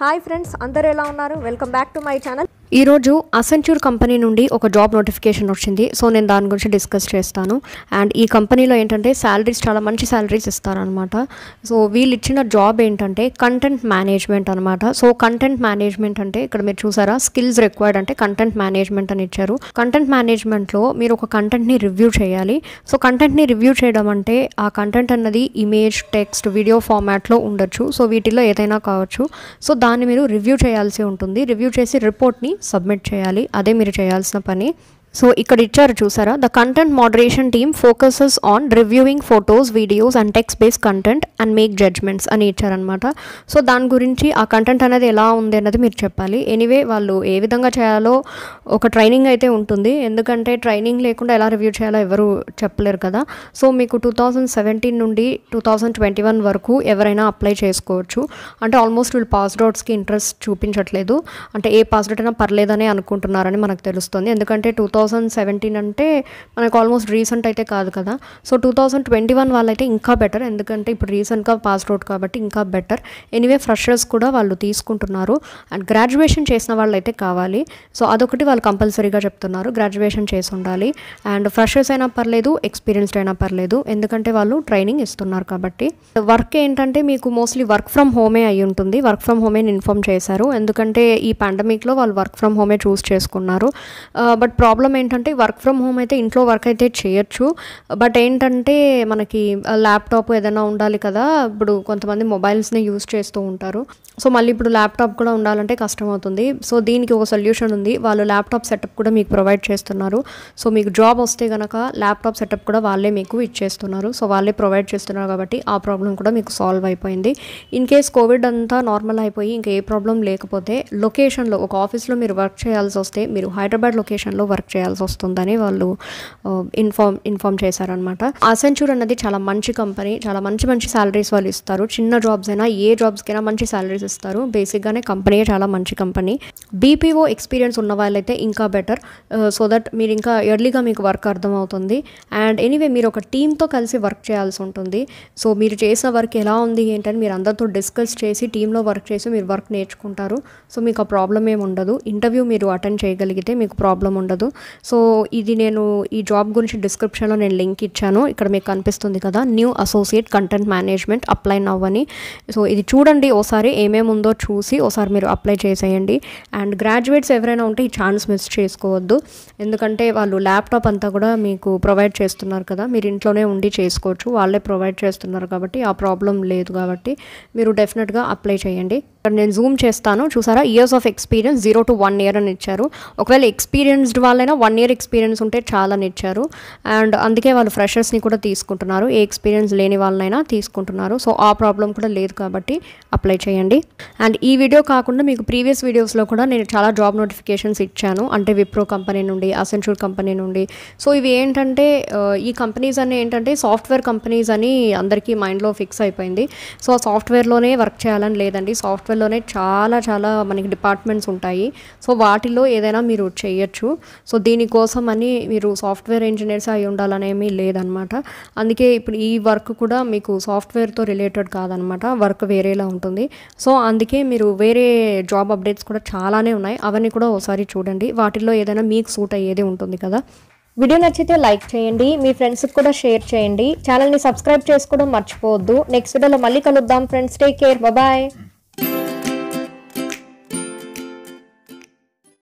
hi friends అందరు ఎలా ఉన్నారు welcome back to my channel ఈరోజు అసెంచూర్ కంపెనీ నుండి ఒక జాబ్ నోటిఫికేషన్ వచ్చింది సో నేను దాని గురించి డిస్కస్ చేస్తాను అండ్ ఈ కంపెనీలో ఏంటంటే శాలరీస్ చాలా మంచి శాలరీస్ ఇస్తారనమాట సో వీళ్ళు ఇచ్చిన జాబ్ ఏంటంటే కంటెంట్ మేనేజ్మెంట్ అనమాట సో కంటెంట్ మేనేజ్మెంట్ అంటే ఇక్కడ మీరు చూసారా స్కిల్స్ రిక్వైర్డ్ అంటే కంటెంట్ మేనేజ్మెంట్ అని ఇచ్చారు కంటెంట్ మేనేజ్మెంట్లో మీరు ఒక కంటెంట్ని రివ్యూ చేయాలి సో కంటెంట్ని రివ్యూ చేయడం అంటే ఆ కంటెంట్ అన్నది ఇమేజ్ టెక్స్ట్ వీడియో ఫార్మాట్లో ఉండొచ్చు సో వీటిలో ఏదైనా కావచ్చు సో దాన్ని మీరు రివ్యూ చేయాల్సి ఉంటుంది రివ్యూ చేసి రిపోర్ట్ని సబ్మిట్ చేయాలి అదే మీరు చేయాల్సిన పని సో ఇక్కడ ఇచ్చారు చూసారా the content moderation team focuses on reviewing photos videos and text based content and make judgements అని ఇచ్చారనమాట సో దాని గురించి ఆ కంటెంట్ అనేది ఎలా ఉంది అన్నది మీరు చెప్పాలి ఎనీవే వాళ్ళు ఏ విధంగా చేయాలో ఒక ట్రైనింగ్ అయితే ఉంటుంది ఎందుకంటే ట్రైనింగ్ లేకుండా ఎలా రివ్యూ చేయాలో ఎవరు చెప్పలేరు కదా సో మీకు టూ థౌజండ్ సెవెంటీన్ నుండి టూ థౌజండ్ ట్వంటీ వన్ వరకు ఎవరైనా అప్లై చేసుకోవచ్చు అంటే ఆల్మోస్ట్ వీళ్ళు పాస్డౌట్స్కి ఇంట్రెస్ట్ చూపించట్లేదు అంటే ఏ పాస్డౌట్ అయినా పర్లేదని అనుకుంటున్నారని మనకు తెలుస్తుంది ఎందుకంటే టూ థౌజండ్ థౌజండ్ సెవెంటీన్ అంటే మనకు ఆల్మోస్ట్ రీసెంట్ అయితే కాదు కదా so two thousand twenty one వాళ్ళైతే ఇంకా బెటర్ ఎందుకంటే ఇప్పుడు రీసెంట్గా పాస్డ్ అవుట్ కాబట్టి ఇంకా బెటర్ ఎనీవే ఫ్రెషర్స్ కూడా వాళ్ళు తీసుకుంటున్నారు అండ్ గ్రాడ్యుయేషన్ చేసిన వాళ్ళైతే కావాలి సో అదొకటి వాళ్ళు కంపల్సరీగా చెప్తున్నారు గ్రాడ్యుయేషన్ చేసి ఉండాలి అండ్ ఫ్రెషర్స్ అయినా పర్లేదు ఎక్స్పీరియన్స్డ్ అయినా పర్లేదు ఎందుకంటే వాళ్ళు ట్రైనింగ్ ఇస్తున్నారు కాబట్టి వర్క్ ఏంటంటే మీకు మోస్ట్లీ వర్క్ ఫ్రమ్ హోమే అయి ఉంటుంది వర్క్ ఫ్రమ్ హోమే ఇన్ఫామ్ చేశారు ఎందుకంటే ఈ పాండమిక్లో వాళ్ళు వర్క్ ఫ్రమ్ హోమే చూస్ చేసుకున్నారు బట్ uh, ప్రాబ్లం ఏంటంటే వర్క్ ఫ్రమ్ హోమ్ అయితే ఇంట్లో వర్క్ అయితే చేయొచ్చు బట్ ఏంటంటే మనకి ల్యాప్టాప్ ఏదైనా ఉండాలి కదా ఇప్పుడు కొంతమంది మొబైల్స్ని యూస్ చేస్తూ ఉంటారు సో మళ్ళీ ఇప్పుడు ల్యాప్టాప్ కూడా ఉండాలంటే కష్టం అవుతుంది సో దీనికి ఒక సొల్యూషన్ ఉంది వాళ్ళు ల్యాప్టాప్ సెటప్ కూడా మీకు ప్రొవైడ్ చేస్తున్నారు సో మీకు జాబ్ వస్తే కనుక ల్యాప్టాప్ సెటప్ కూడా వాళ్ళే మీకు ఇచ్చేస్తున్నారు సో వాళ్ళే ప్రొవైడ్ చేస్తున్నారు కాబట్టి ఆ ప్రాబ్లం కూడా మీకు సాల్వ్ అయిపోయింది ఇన్ కేస్ కోవిడ్ అంతా నార్మల్ అయిపోయి ఇంకా ఏ ప్రాబ్లం లేకపోతే లొకేషన్లో ఒక ఆఫీస్లో మీరు వర్క్ చేయాల్సి వస్తే మీరు హైదరాబాద్ లొకేషన్లో వర్క్ చేయాల్సి వస్తుందని వాళ్ళు ఇన్ఫామ్ ఇన్ఫామ్ చేశారనమాట అసెన్చూర్ అన్నది చాలా మంచి కంపెనీ చాలా మంచి మంచి శాలరీస్ వాళ్ళు ఇస్తారు చిన్న జాబ్స్ అయినా ఏ జాబ్స్కైనా మంచి శాలరీస్ ఇస్తారు బేసిక్గానే కంపెనీ చాలా మంచి కంపెనీ బీపీఓ ఎక్స్పీరియన్స్ ఉన్న వాళ్ళైతే ఇంకా బెటర్ సో దట్ మీరు ఇంకా ఎర్లీగా మీకు వర్క్ అర్థమవుతుంది అండ్ ఎనీవే మీరు ఒక టీంతో కలిసి వర్క్ చేయాల్సి ఉంటుంది సో మీరు చేసిన వర్క్ ఎలా ఉంది ఏంటని మీరు అందరితో డిస్కస్ చేసి టీంలో వర్క్ చేసి మీరు వర్క్ నేర్చుకుంటారు సో మీకు ఆ ప్రాబ్లం ఏమి ఉండదు ఇంటర్వ్యూ మీరు అటెండ్ చేయగలిగితే మీకు ప్రాబ్లం ఉండదు సో ఇది నేను ఈ జాబ్ గురించి డిస్క్రిప్షన్లో నేను లింక్ ఇచ్చాను ఇక్కడ మీకు కనిపిస్తుంది కదా new associate content management apply నవ్వని సో ఇది చూడండి ఓసారి ఏమేమి ఉందో చూసి ఓసారి మీరు అప్లై చేసేయండి అండ్ గ్రాడ్యుయేట్స్ ఎవరైనా ఉంటే ఈ ఛాన్స్ మిస్ చేసుకోవద్దు ఎందుకంటే వాళ్ళు ల్యాప్టాప్ అంతా కూడా మీకు ప్రొవైడ్ చేస్తున్నారు కదా మీరు ఇంట్లోనే ఉండి చేసుకోవచ్చు వాళ్ళే ప్రొవైడ్ చేస్తున్నారు కాబట్టి ఆ ప్రాబ్లం లేదు కాబట్టి మీరు డెఫినెట్గా అప్లై చేయండి ఇక్కడ నేను జూమ్ చేస్తాను చూసారా years of experience zero to one year అని ఇచ్చారు ఒకవేళ ఎక్స్పీరియన్స్డ్ వాళ్ళైనా వన్ ఇయర్ ఎక్స్పీరియన్స్ ఉంటే చాలా ఇచ్చారు అండ్ అందుకే వాళ్ళు ఫ్రెషర్స్ని కూడా తీసుకుంటున్నారు ఏ ఎక్స్పీరియన్స్ లేని వాళ్ళనైనా తీసుకుంటున్నారు సో ఆ ప్రాబ్లం కూడా లేదు కాబట్టి అప్లై చేయండి అండ్ ఈ వీడియో కాకుండా మీకు ప్రీవియస్ వీడియోస్లో కూడా నేను చాలా జాబ్ నోటిఫికేషన్స్ ఇచ్చాను అంటే విప్రో కంపెనీ నుండి అసెన్షుల్ కంపెనీ నుండి సో ఇవి ఏంటంటే uh, ఈ కంపెనీస్ అన్నీ ఏంటంటే సాఫ్ట్వేర్ కంపెనీస్ అని అందరికీ మైండ్లో ఫిక్స్ అయిపోయింది సో ఆ సాఫ్ట్వేర్లోనే వర్క్ చేయాలని లేదండి సాఫ్ట్వేర్ లెవెల్లోనే చాలా చాలా మనకి డిపార్ట్మెంట్స్ ఉంటాయి సో వాటిలో ఏదైనా మీరు చేయొచ్చు సో దీనికోసం అని మీరు సాఫ్ట్వేర్ ఇంజనీర్స్ అయి ఉండాలనేమీ లేదనమాట అందుకే ఇప్పుడు ఈ వర్క్ కూడా మీకు సాఫ్ట్వేర్తో రిలేటెడ్ కాదనమాట వర్క్ వేరేలా ఉంటుంది సో అందుకే మీరు వేరే జాబ్ అప్డేట్స్ కూడా చాలానే ఉన్నాయి అవన్నీ కూడా ఒకసారి చూడండి వాటిల్లో ఏదైనా మీకు సూట్ అయ్యేది ఉంటుంది కదా వీడియో నచ్చితే లైక్ చేయండి మీ ఫ్రెండ్స్కి కూడా షేర్ చేయండి ఛానల్ని సబ్స్క్రైబ్ చేసుకోవడం మర్చిపోవద్దు నెక్స్ట్ వీడియోలో మళ్ళీ కలుద్దాం ఫ్రెండ్స్ టేక్ కేర్ బాయ్